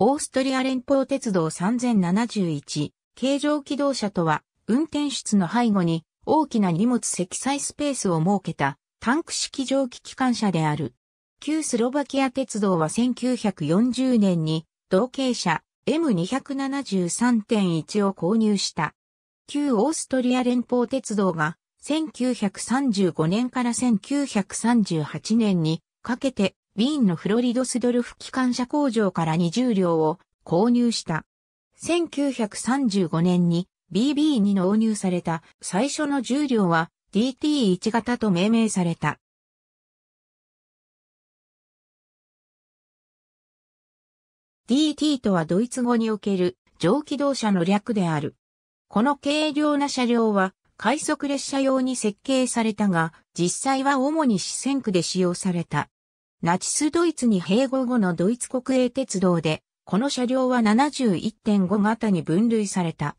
オーストリア連邦鉄道3071、軽乗機動車とは、運転室の背後に大きな荷物積載スペースを設けたタンク式蒸気機関車である。旧スロバキア鉄道は1940年に同型車 M273.1 を購入した。旧オーストリア連邦鉄道が1935年から1938年にかけてウィーンのフロリドスドルフ機関車工場から20両を購入した。1935年に BB に納入された最初の10両は DT1 型と命名された。DT とはドイツ語における蒸気動車の略である。この軽量な車両は快速列車用に設計されたが、実際は主に四線区で使用された。ナチスドイツに併合後のドイツ国営鉄道で、この車両は71.5型に分類された。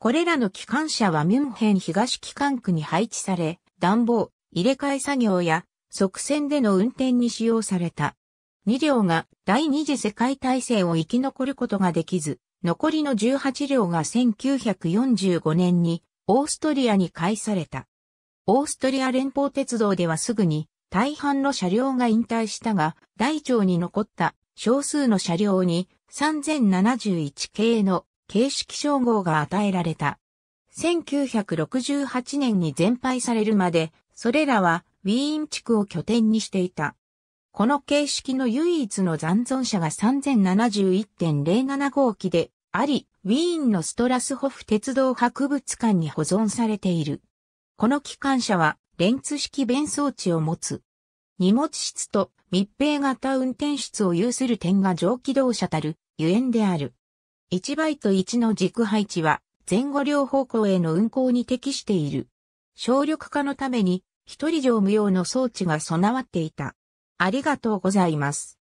これらの機関車はミュンヘン東機関区に配置され、暖房、入れ替え作業や側線での運転に使用された。2両が第二次世界大戦を生き残ることができず、残りの18両が1945年にオーストリアに返された。オーストリア連邦鉄道ではすぐに大半の車両が引退したが、大腸に残った少数の車両に3071系の形式称号が与えられた。1968年に全廃されるまで、それらはウィーン地区を拠点にしていた。この形式の唯一の残存者が3071.075号機であり、ウィーンのストラスホフ鉄道博物館に保存されている。この機関車は、レンツ式弁装置を持つ。荷物室と密閉型運転室を有する点が上機動車たるゆえんである。1バイト1の軸配置は前後両方向への運行に適している。省力化のために一人乗務用の装置が備わっていた。ありがとうございます。